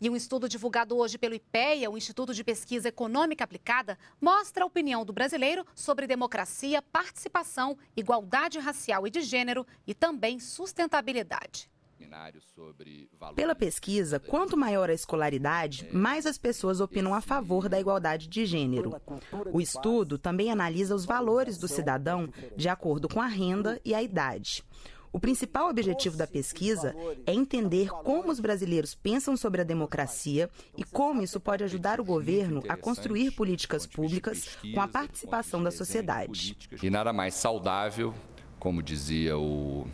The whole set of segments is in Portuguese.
E um estudo divulgado hoje pelo IPEA, o Instituto de Pesquisa Econômica Aplicada, mostra a opinião do brasileiro sobre democracia, participação, igualdade racial e de gênero e também sustentabilidade. Pela pesquisa, quanto maior a escolaridade, é, mais as pessoas opinam a favor da igualdade de gênero. O estudo também analisa os é valores do cidadão de acordo com a renda e a idade. O principal objetivo da pesquisa é entender como os brasileiros pensam sobre a democracia e como isso pode ajudar o governo a construir políticas públicas com a participação da sociedade. E nada mais saudável, como dizia o,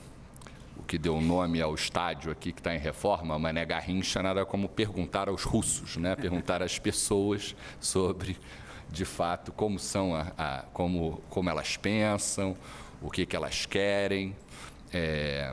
o que deu nome ao estádio aqui que está em reforma, Mané Garrincha, nada como perguntar aos russos, né? perguntar às pessoas sobre, de fato, como são, a, a como, como elas pensam, o que, que elas querem. É,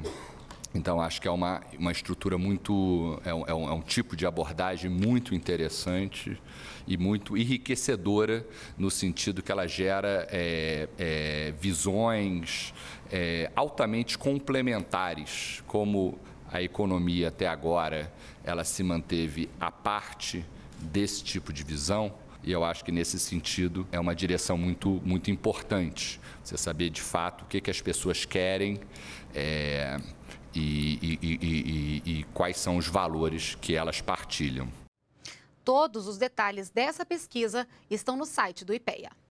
então, acho que é uma, uma estrutura muito. É, é um, é um, tipo de abordagem muito interessante e muito enriquecedora, no sentido que ela gera é, é, visões é, altamente complementares, como a economia até agora ela se manteve à parte desse tipo de visão e eu acho que nesse sentido é uma direção muito, muito importante. Você saber de fato o que, que as pessoas querem é, e, e, e, e quais são os valores que elas partilham. Todos os detalhes dessa pesquisa estão no site do IPEA.